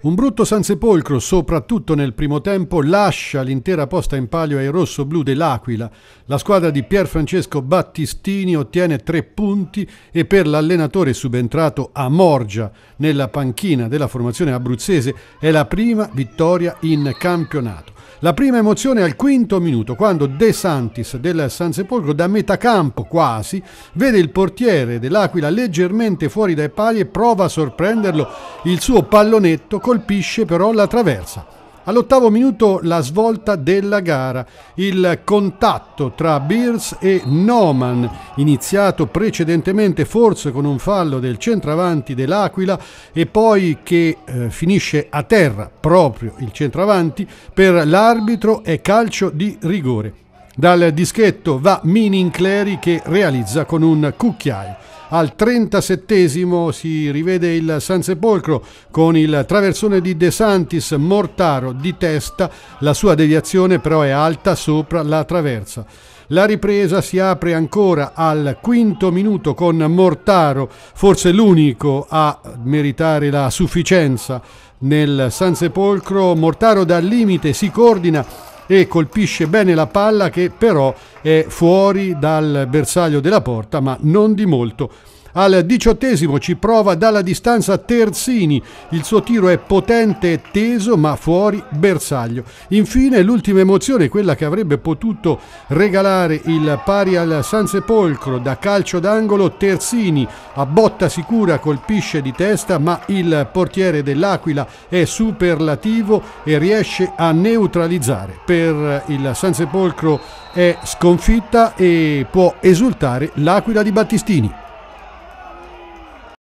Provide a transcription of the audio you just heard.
Un brutto Sansepolcro, soprattutto nel primo tempo, lascia l'intera posta in palio ai rossoblù dell'Aquila. La squadra di Pier Francesco Battistini ottiene tre punti e per l'allenatore subentrato a Morgia nella panchina della formazione abruzzese è la prima vittoria in campionato. La prima emozione al quinto minuto, quando De Santis del San Sepolcro, da metà campo quasi, vede il portiere dell'Aquila leggermente fuori dai pali e prova a sorprenderlo. Il suo pallonetto colpisce però la traversa. All'ottavo minuto la svolta della gara, il contatto tra Beers e Noman, iniziato precedentemente forse con un fallo del centravanti dell'Aquila e poi che eh, finisce a terra proprio il centravanti, per l'arbitro è calcio di rigore. Dal dischetto va Mini Incleri che realizza con un cucchiaio. Al 37 si rivede il Sansepolcro con il traversone di De Santis Mortaro di testa, la sua deviazione però è alta sopra la traversa. La ripresa si apre ancora al quinto minuto con Mortaro, forse l'unico a meritare la sufficienza nel Sansepolcro. Mortaro dal limite si coordina e colpisce bene la palla che però è fuori dal bersaglio della porta, ma non di molto. Al diciottesimo ci prova dalla distanza Terzini, il suo tiro è potente e teso ma fuori bersaglio. Infine l'ultima emozione, quella che avrebbe potuto regalare il pari al Sansepolcro da calcio d'angolo, Terzini a botta sicura colpisce di testa ma il portiere dell'Aquila è superlativo e riesce a neutralizzare. Per per il San Sepolcro è sconfitta e può esultare l'Aquila di Battistini.